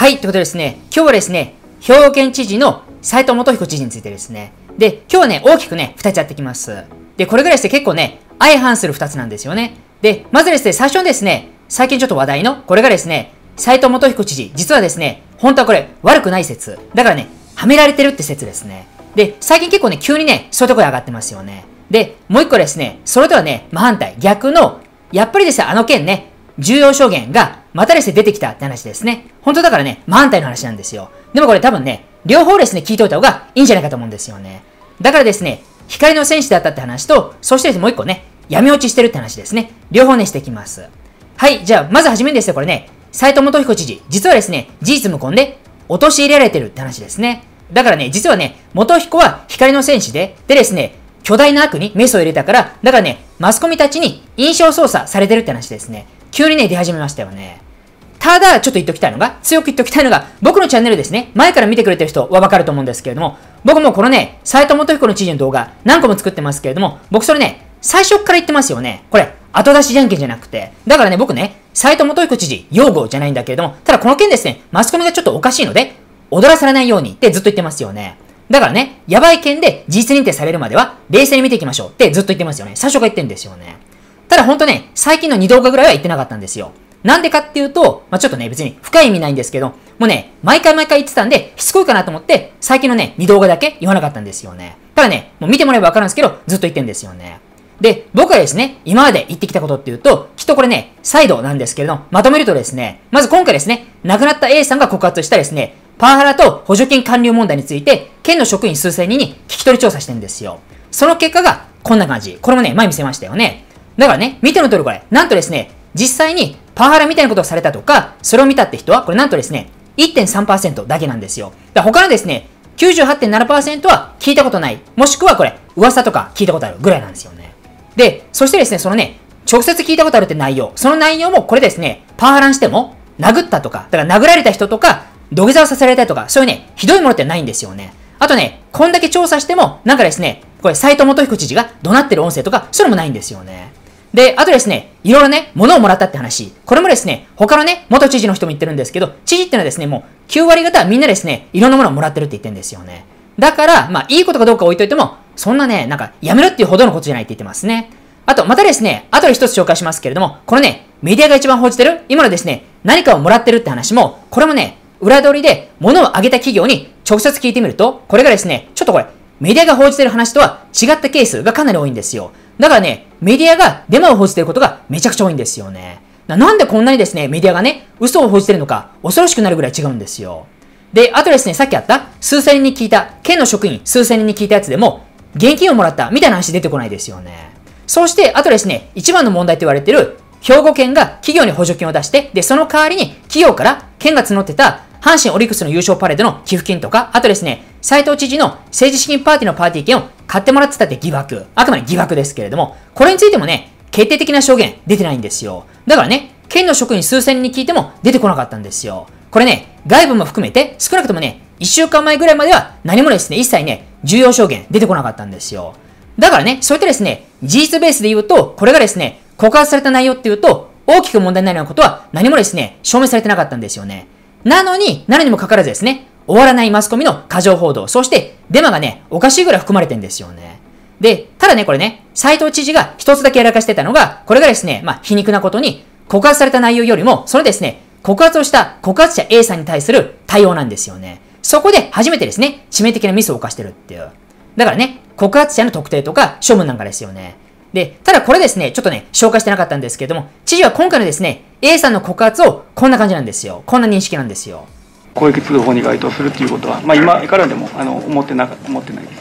はい、ということでですね、今日はですね、兵庫県知事の斎藤元彦知事についてですね。で、今日はね、大きくね、2つやっていきます。で、これぐらいして結構ね、相反する2つなんですよね。で、まずですね、最初にですね、最近ちょっと話題の、これがですね、斎藤元彦知事、実はですね、本当はこれ、悪くない説。だからね、はめられてるって説ですね。で、最近結構ね、急にね、そういうところに上がってますよね。で、もう一個ですね、それとはね、真反対、逆の、やっぱりですね、あの件ね、重要証言がまたですね、出てきたって話ですね。本当だからね、マンタイの話なんですよ。でもこれ多分ね、両方ですね、聞いといた方がいいんじゃないかと思うんですよね。だからですね、光の戦士だったって話と、そしてもう一個ね、闇落ちしてるって話ですね。両方ね、していきます。はい、じゃあ、まずはじめにですね、これね、斎藤元彦知事、実はですね、事実無根で、陥れられてるって話ですね。だからね、実はね、元彦は光の戦士で、でですね、巨大な悪にメスを入れたから、だからね、マスコミたちに印象操作されてるって話ですね。急にね、出始めましたよね。ただ、ちょっと言っときたいのが、強く言っときたいのが、僕のチャンネルですね、前から見てくれてる人はわかると思うんですけれども、僕もこのね、斎藤元彦の知事の動画、何個も作ってますけれども、僕それね、最初から言ってますよね。これ、後出しじゃんけんじゃなくて。だからね、僕ね、斎藤元彦知事、擁護じゃないんだけれども、ただこの件ですね、マスコミがちょっとおかしいので、踊らされないようにってずっと言ってますよね。だからね、やばい件で事実認定されるまでは、冷静に見ていきましょうってずっと言ってますよね。最初から言ってるんですよね。ただ本当ね、最近の2動画ぐらいは行ってなかったんですよ。なんでかっていうと、まあ、ちょっとね、別に深い意味ないんですけど、もうね、毎回毎回言ってたんで、しつこいかなと思って、最近のね、2動画だけ言わなかったんですよね。ただね、もう見てもらえばわかるんですけど、ずっと言ってんですよね。で、僕がですね、今まで言ってきたことっていうと、きっとこれね、再度なんですけれども、まとめるとですね、まず今回ですね、亡くなった A さんが告発したですね、パワハラと補助金還流問題について、県の職員数千人に聞き取り調査してるんですよ。その結果がこんな感じ。これもね、前見せましたよね。だからね、見ての通りこれ、なんとですね、実際にパワハラみたいなことをされたとか、それを見たって人は、これなんとですね、1.3%だけなんですよ。だから他のですね、98.7%は聞いたことない。もしくはこれ、噂とか聞いたことあるぐらいなんですよね。で、そしてですね、そのね、直接聞いたことあるって内容。その内容もこれですね、パワハラにしても、殴ったとか、だから殴られた人とか、土下座をさせられたとか、そういうね、ひどいものってないんですよね。あとね、こんだけ調査しても、なんかですね、これ、斎藤元彦知事が怒鳴ってる音声とか、それもないんですよね。で、あとですね、いろいろね、物をもらったって話。これもですね、他のね、元知事の人も言ってるんですけど、知事ってのはですね、もう9割方はみんなですね、いろんなものをもらってるって言ってるんですよね。だから、まあ、いいことかどうか置いといても、そんなね、なんか、やめろっていうほどのことじゃないって言ってますね。あと、またですね、とで一つ紹介しますけれども、このね、メディアが一番報じてる、今のですね、何かをもらってるって話も、これもね、裏取りで物をあげた企業に直接聞いてみると、これがですね、ちょっとこれ、メディアが報じてる話とは違ったケースがかなり多いんですよ。だからね、メディアがデマを報じてることがめちゃくちゃ多いんですよね。なんでこんなにですね、メディアがね、嘘を報じてるのか、恐ろしくなるぐらい違うんですよ。で、あとですね、さっきあった、数千人に聞いた、県の職員数千人に聞いたやつでも、現金をもらったみたいな話出てこないですよね。そして、あとですね、一番の問題と言われてる、兵庫県が企業に補助金を出して、で、その代わりに企業から県が募ってた阪神オリックスの優勝パレードの寄付金とか、あとですね、斉藤知事の政治資金パーティーのパーティー券を買ってもらってたって疑惑。あくまで疑惑ですけれども、これについてもね、決定的な証言出てないんですよ。だからね、県の職員数千人に聞いても出てこなかったんですよ。これね、外部も含めて少なくともね、1週間前ぐらいまでは何もですね、一切ね、重要証言出てこなかったんですよ。だからね、そういったですね、事実ベースで言うと、これがですね、告発された内容っていうと、大きく問題になるようなことは何もですね、証明されてなかったんですよね。なのに、なのにもかかわらずですね、終わらないマスコミの過剰報道、そしてデマがね、おかしいぐらい含まれてんですよね。で、ただね、これね、斎藤知事が一つだけやらかしてたのが、これがですね、まあ、皮肉なことに、告発された内容よりも、そのですね、告発をした告発者 A さんに対する対応なんですよね。そこで初めてですね、致命的なミスを犯してるっていう。だからね、告発者の特定とか処分なんかですよね。で、ただこれですね、ちょっとね、紹介してなかったんですけども、知事は今回のですね、A さんの告発をこんな感じなんですよ。こんな認識なんですよ。公益通報に該当するということは、まあ、今からでもあの思ってな思ってないです。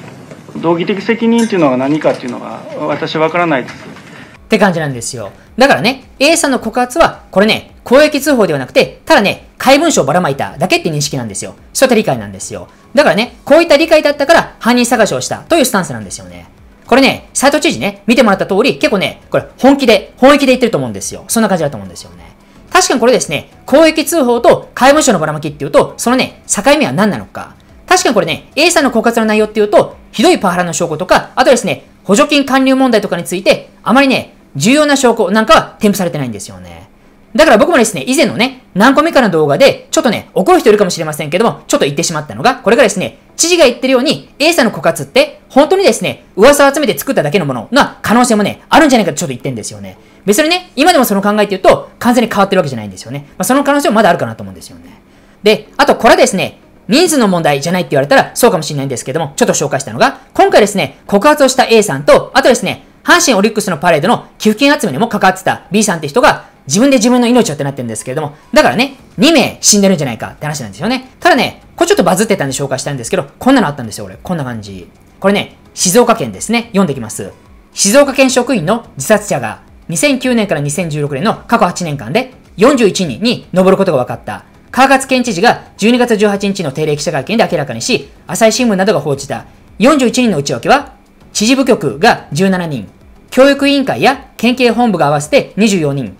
道義的責任というのが何かというのが私わからないです。って感じなんですよ。だからね、A さんの告発は、これね、公益通報ではなくて、ただね、怪文書をばらまいただけって認識なんですよ。そういった理解なんですよ。だからね、こういった理解だったから犯人探しをしたというスタンスなんですよね。これね、斎藤知事ね、見てもらった通り、結構ね、これ本気で、本気で言ってると思うんですよ。そんな感じだと思うんですよね。確かにこれですね、公益通報と外務省のばらまきっていうと、そのね、境目は何なのか。確かにこれね、A さんの告発の内容っていうと、ひどいパワハラの証拠とか、あとですね、補助金還流問題とかについて、あまりね、重要な証拠なんかは添付されてないんですよね。だから僕もですね、以前のね、何個目かの動画で、ちょっとね、怒る人いるかもしれませんけども、ちょっと言ってしまったのが、これがですね、知事が言ってるように、A さんの枯渇って、本当にですね、噂を集めて作っただけのものな可能性もね、あるんじゃないかとちょっと言ってんですよね。別にね、今でもその考えっていうと、完全に変わってるわけじゃないんですよね。まあ、その可能性もまだあるかなと思うんですよね。で、あとこれですね、人数の問題じゃないって言われたらそうかもしれないんですけども、ちょっと紹介したのが、今回ですね、告発をした A さんと、あとですね、阪神オリックスのパレードの寄付金集めにも関わってた B さんって人が、自分で自分の命をってなってるんですけれども、だからね、2名死んでるんじゃないかって話なんですよね。ただね、これちょっとバズってたんで紹介したんですけど、こんなのあったんですよ、俺。こんな感じ。これね、静岡県ですね。読んできます。静岡県職員の自殺者が2009年から2016年の過去8年間で41人に上ることが分かった。川勝県知事が12月18日の定例記者会見で明らかにし、朝日新聞などが報じた41人の内訳は、知事部局が17人、教育委員会や県警本部が合わせて24人、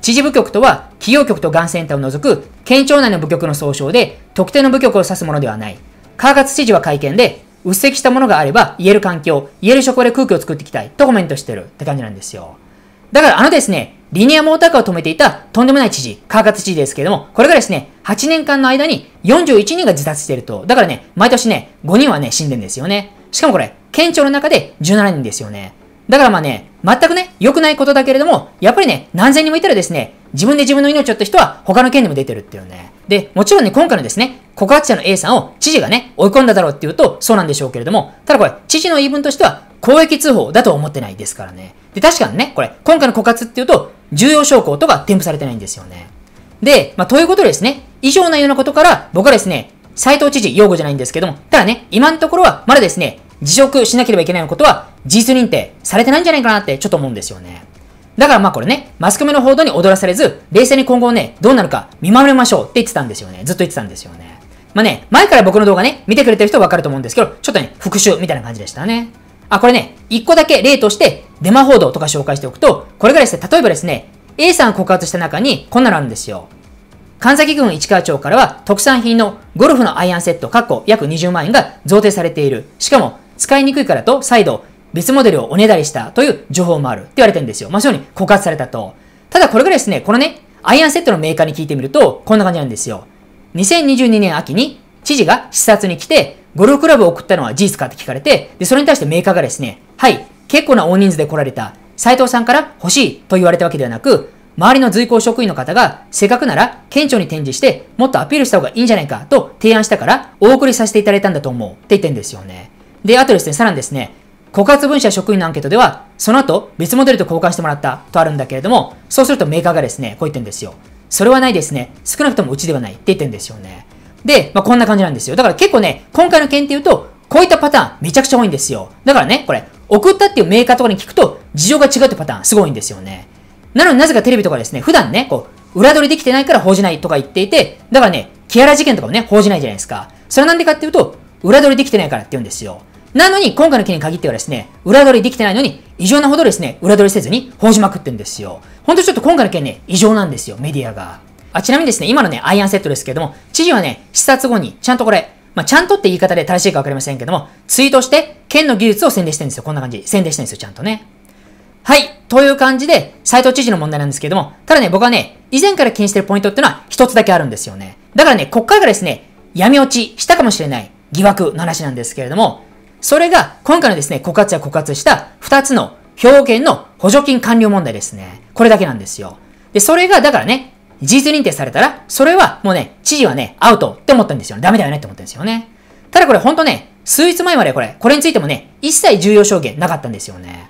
知事部局とは企業局とがんセンターを除く県庁内の部局の総称で、特定の部局を指すものではない。川勝知事は会見で、うっせきしたものがあれば言える環境、言える職場で空気を作っていきたいとコメントしてるって感じなんですよ。だからあのですね、リニアモーターカーを止めていたとんでもない知事、川勝知事ですけれども、これがですね、8年間の間に41人が自殺していると。だからね、毎年ね、5人はね、死んでんですよね。しかもこれ、県庁の中で17人ですよね。だからまあね、全くね、良くないことだけれども、やっぱりね、何千人もいたらですね、自分で自分の命をった人は他の県にも出てるっていうね。で、もちろんね、今回のですね、告発者の A さんを知事がね、追い込んだだろうっていうと、そうなんでしょうけれども、ただこれ、知事の言い分としては、公益通報だと思ってないですからね。で、確かにね、これ、今回の枯渇っていうと、重要証拠とか添付されてないんですよね。で、まあ、ということでですね、以上のようなことから、僕はですね、斎藤知事擁護じゃないんですけども、ただね、今のところはまだですね、辞職しなければいけないことは事実認定されてないんじゃないかなってちょっと思うんですよね。だからまあこれね、マスコミの報道に踊らされず、冷静に今後ね、どうなるか見守りましょうって言ってたんですよね。ずっと言ってたんですよね。まあね、前から僕の動画ね、見てくれてる人はわかると思うんですけど、ちょっとね、復習みたいな感じでしたね。あ、これね、一個だけ例として、デマ報道とか紹介しておくと、これがですね、例えばですね、A さん告発した中に、こんなのあるんですよ。神崎郡市川町からは、特産品のゴルフのアイアンセット、かっこ約20万円が贈呈されている。しかも、使いにくいからと、再度、別モデルをおねだりしたという情報もあるって言われてるんですよ。まあ、そうに告発されたと。ただこれがですね、このね、アイアンセットのメーカーに聞いてみると、こんな感じなんですよ。2022年秋に知事が視察に来て、ゴルフクラブを送ったのは事実かって聞かれて、で、それに対してメーカーがですね、はい、結構な大人数で来られた、斉藤さんから欲しいと言われたわけではなく、周りの随行職員の方が、せっかくなら、県庁に展示して、もっとアピールした方がいいんじゃないかと提案したから、お送りさせていただいたんだと思う。って言ってんですよね。で、あとですね、さらにですね、告発文社職員のアンケートでは、その後、別モデルと交換してもらったとあるんだけれども、そうするとメーカーがですね、こう言ってんですよ。それはないですね。少なくともうちではないって言ってんですよね。で、まあ、こんな感じなんですよ。だから結構ね、今回の件っていうと、こういったパターンめちゃくちゃ多いんですよ。だからね、これ、送ったっていうメーカーとかに聞くと、事情が違うってパターンすごいんですよね。なのになぜかテレビとかですね、普段ね、こう、裏取りできてないから報じないとか言っていて、だからね、キアラ事件とかもね、報じないじゃないですか。それなんでかっていうと、裏取りできてないからって言うんですよ。なのに、今回の件に限ってはですね、裏取りできてないのに、異常なほどですね、裏取りせずに報じまくってるんですよ。ほんとちょっと今回の件ね、異常なんですよ、メディアが。あ、ちなみにですね、今のね、アイアンセットですけれども、知事はね、視察後に、ちゃんとこれ、まあ、ちゃんとって言い方で正しいかわかりませんけども、ツイートして、県の技術を宣伝してるんですよ。こんな感じ。宣伝してるんですよ、ちゃんとね。はい。という感じで、斎藤知事の問題なんですけども、ただね、僕はね、以前から気にしてるポイントっていうのは一つだけあるんですよね。だからね、国会がですね、闇落ちしたかもしれない疑惑の話なんですけれども、それが今回のですね、枯渇や枯渇した二つの表現の補助金完了問題ですね。これだけなんですよ。で、それが、だからね、事実認定されたら、それはもうね、知事はね、アウトって思ったんですよね。ダメだよねって思ったんですよね。ただこれほんとね、数日前までこれ、これについてもね、一切重要証言なかったんですよね。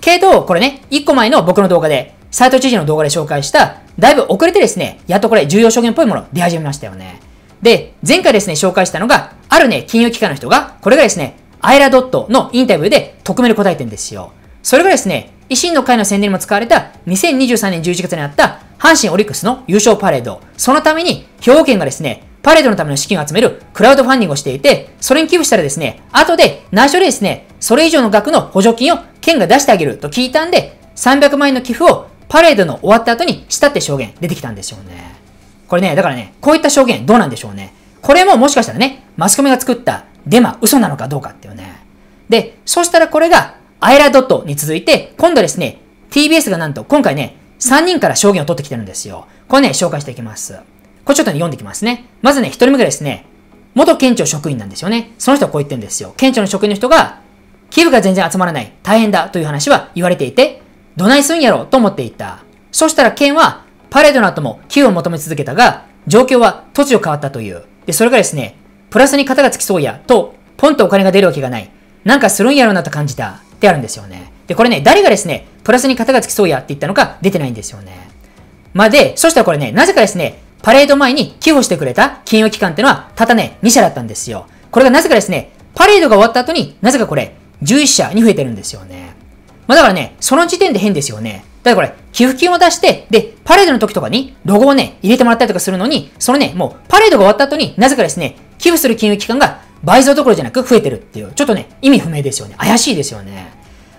けど、これね、一個前の僕の動画で、斎藤知事の動画で紹介した、だいぶ遅れてですね、やっとこれ重要証言っぽいもの出始めましたよね。で、前回ですね、紹介したのが、あるね、金融機関の人が、これがですね、アイラドットのインタビューで匿名で答えてんですよ。それがですね、維新の会の宣伝にも使われた2023年11月にあった阪神オリックスの優勝パレード。そのために兵庫県がですね、パレードのための資金を集めるクラウドファンディングをしていて、それに寄付したらですね、後で内緒でですね、それ以上の額の補助金を県が出してあげると聞いたんで、300万円の寄付をパレードの終わった後にしたって証言出てきたんですよね。これね、だからね、こういった証言どうなんでしょうね。これももしかしたらね、マスコミが作ったデマ嘘なのかどうかっていうね。で、そしたらこれがアイラドットに続いて、今度ですね、TBS がなんと、今回ね、3人から証言を取ってきてるんですよ。これね、紹介していきます。これちょっと、ね、読んでいきますね。まずね、1人目がですね、元県庁職員なんですよね。その人はこう言ってるんですよ。県庁の職員の人が、寄付が全然集まらない、大変だという話は言われていて、どないすんやろと思っていた。そしたら県は、パレードの後も寄付を求め続けたが、状況は突如変わったという。で、それがですね、プラスに型がつきそうや、と、ポンとお金が出るわけがない。なんかするんやろうなって感じたってあるんですよね。で、これね、誰がですね、プラスに型がつきそうやって言ったのか出てないんですよね。まあ、で、そしたらこれね、なぜかですね、パレード前に寄付してくれた金融機関ってのはたったね、2社だったんですよ。これがなぜかですね、パレードが終わった後になぜかこれ、11社に増えてるんですよね。まあ、だからね、その時点で変ですよね。だからこれ、寄付金を出して、で、パレードの時とかにロゴをね、入れてもらったりとかするのに、そのね、もうパレードが終わった後になぜかですね、寄付する金融機関が倍増どころじゃなく増えてるっていう、ちょっとね、意味不明ですよね。怪しいですよね。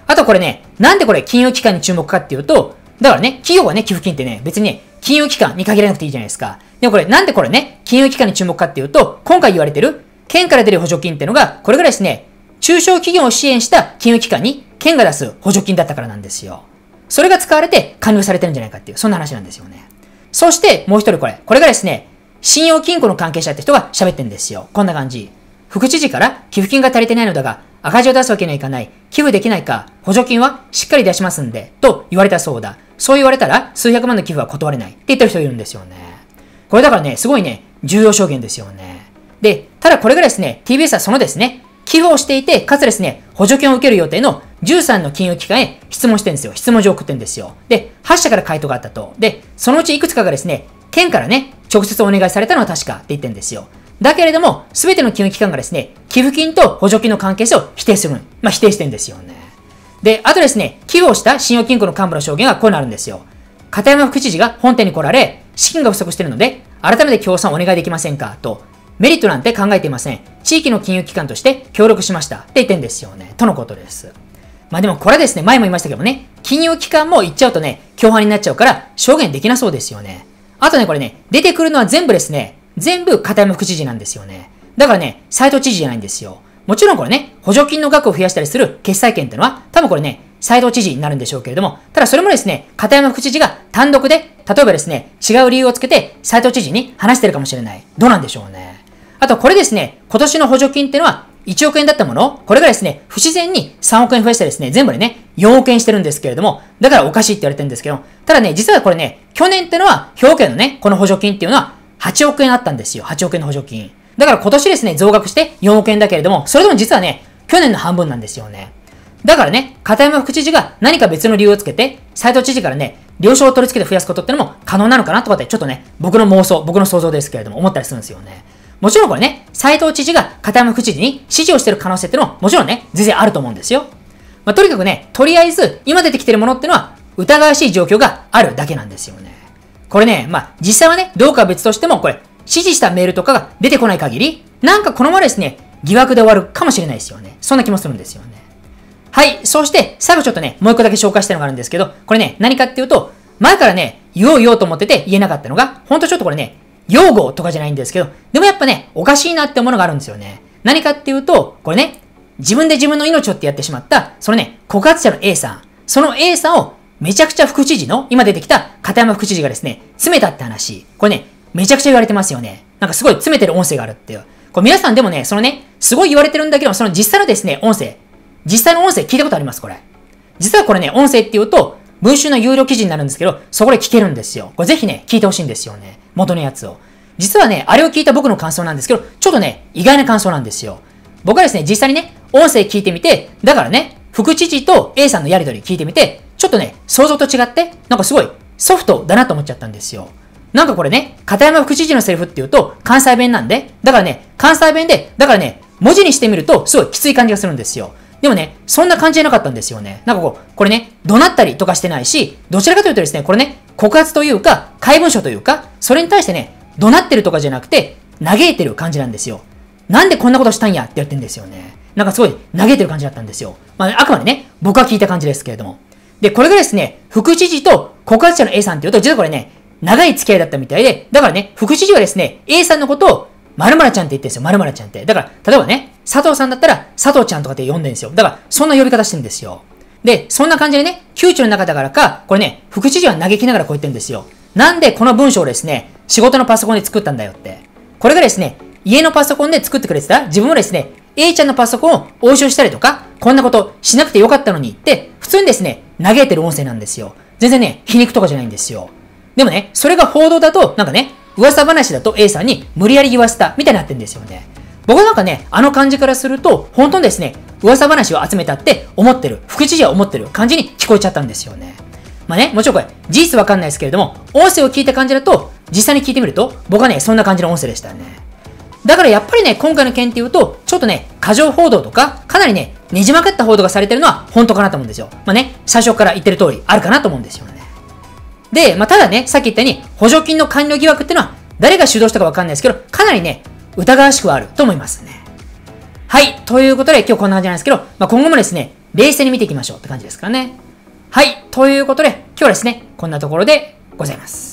あとこれね、なんでこれ金融機関に注目かっていうと、だからね、企業はね、寄付金ってね、別にね、金融機関に限らなくていいじゃないですか。でもこれ、なんでこれね、金融機関に注目かっていうと、今回言われてる、県から出る補助金っていうのが、これぐらいですね、中小企業を支援した金融機関に、県が出す補助金だったからなんですよ。それが使われて加入されてるんじゃないかっていう、そんな話なんですよね。そして、もう一人これ。これがですね、信用金庫の関係者って人が喋ってるんですよ。こんな感じ。副知事から寄付金が足りてないのだが、赤字を出すわけにはいかない。寄付できないか、補助金はしっかり出しますんで、と言われたそうだ。そう言われたら、数百万の寄付は断れない。って言った人いるんですよね。これだからね、すごいね、重要証言ですよね。で、ただこれがですね、TBS はそのですね、寄付をしていて、かつですね、補助金を受ける予定の13の金融機関へ質問してるんですよ。質問状を送ってるんですよ。で、8社から回答があったと。で、そのうちいくつかがですね、県からね、直接お願いされたのは確かって言ってるんですよ。だけれども、すべての金融機関がですね、寄付金と補助金の関係性を否定する。まあ、否定してんですよね。で、あとですね、寄付をした信用金庫の幹部の証言がこうなるんですよ。片山副知事が本店に来られ、資金が不足しているので、改めて協賛をお願いできませんかと、メリットなんて考えていません。地域の金融機関として協力しました。って言ってんですよね。とのことです。まあでもこれですね、前も言いましたけどもね、金融機関も行っちゃうとね、共犯になっちゃうから、証言できなそうですよね。あとね、これね、出てくるのは全部ですね、全部片山副知事なんですよね。だからね、斎藤知事じゃないんですよ。もちろんこれね、補助金の額を増やしたりする決済権ってのは、多分これね、斎藤知事になるんでしょうけれども、ただそれもですね、片山副知事が単独で、例えばですね、違う理由をつけて、斎藤知事に話してるかもしれない。どうなんでしょうね。あとこれですね、今年の補助金ってのは、1億円だったものこれがですね、不自然に3億円増やしてですね、全部でね、4億円してるんですけれども、だからおかしいって言われてるんですけど、ただね、実はこれね、去年ってのは、兵庫県のね、この補助金っていうのは、8億円あったんですよ。8億円の補助金。だから今年ですね、増額して4億円だけれども、それでも実はね、去年の半分なんですよね。だからね、片山副知事が何か別の理由をつけて、斎藤知事からね、了承を取り付けて増やすことってのも可能なのかなとかって、ちょっとね、僕の妄想、僕の想像ですけれども、思ったりするんですよね。もちろんこれね、斎藤知事が片山副知事に指示をしてる可能性ってのも、もちろんね、全然あると思うんですよ。まあ、とにかくね、とりあえず、今出てきてるものってのは、疑わしい状況があるだけなんですよね。これね、まあ、実際はね、どうかは別としても、これ、指示したメールとかが出てこない限り、なんかこのままですね、疑惑で終わるかもしれないですよね。そんな気もするんですよね。はい。そして、最後ちょっとね、もう一個だけ紹介したいのがあるんですけど、これね、何かっていうと、前からね、言おう言おうと思ってて言えなかったのが、ほんとちょっとこれね、用語とかじゃないんですけど、でもやっぱね、おかしいなってものがあるんですよね。何かっていうと、これね、自分で自分の命をってやってしまった、そのね、告発者の A さん。その A さんをめちゃくちゃ副知事の、今出てきた片山副知事がですね、詰めたって話、これね、めちゃくちゃ言われてますよね。なんかすごい詰めてる音声があるっていう。これ皆さんでもね、そのね、すごい言われてるんだけども、その実際のですね、音声。実際の音声聞いたことあります、これ。実はこれね、音声って言うと、文集の有料記事になるんですけど、そこで聞けるんですよ。これぜひね、聞いてほしいんですよね。元のやつを。実はね、あれを聞いた僕の感想なんですけど、ちょっとね、意外な感想なんですよ。僕はですね、実際にね、音声聞いてみて、だからね、副知事と A さんのやりとり聞いてみて、ちょっとね、想像と違って、なんかすごいソフトだなと思っちゃったんですよ。なんかこれね、片山副知事のセリフっていうと関西弁なんで、だからね、関西弁で、だからね、文字にしてみるとすごいきつい感じがするんですよ。でもね、そんな感じじゃなかったんですよね。なんかこう、これね、怒鳴ったりとかしてないし、どちらかというとですね、これね、告発というか、怪文書というか、それに対してね、怒鳴ってるとかじゃなくて、嘆いてる感じなんですよ。なんでこんなことしたんやってやってんですよね。なんかすごい嘆いてる感じだったんですよ。まあ、ね、あくまでね、僕は聞いた感じですけれども。で、これがですね、副知事と告発者の A さんっていうと、実はこれね、長い付き合いだったみたいで、だからね、副知事はですね、A さんのことを、〇〇ちゃんって言ってるんですよ、〇〇ちゃんって。だから、例えばね、佐藤さんだったら、佐藤ちゃんとかって呼んでるんですよ。だから、そんな呼び方してるんですよ。で、そんな感じでね、窮地の中だからか、これね、副知事は嘆きながらこう言ってるんですよ。なんでこの文章をですね、仕事のパソコンで作ったんだよって。これがですね、家のパソコンで作ってくれてた自分もですね、A ちゃんのパソコンを押収したりとか、こんなことしなくてよかったのにって、普通にですね、嘆いてる音声なんですよ。全然ね、皮肉とかじゃないんですよ。でもね、それが報道だと、なんかね、噂話だと A さんに無理やり言わせた、みたいになってんですよね。僕なんかね、あの感じからすると、本当にですね、噂話を集めたって思ってる、副知事は思ってる感じに聞こえちゃったんですよね。まあね、もちろんこれ、事実わかんないですけれども、音声を聞いた感じだと、実際に聞いてみると、僕はね、そんな感じの音声でしたね。だからやっぱりね、今回の件っていうと、ちょっとね、過剰報道とか、かなりね、ねじ曲がった報道がされてるのは本当かなと思うんですよ。まあね、最初から言ってる通り、あるかなと思うんですよね。で、まあただね、さっき言ったように、補助金の完了疑惑っていうのは、誰が主導したかわかんないですけど、かなりね、疑わしくはあると思いますね。はい。ということで、今日こんな感じなんですけど、まあ今後もですね、冷静に見ていきましょうって感じですからね。はい。ということで、今日はですね、こんなところでございます。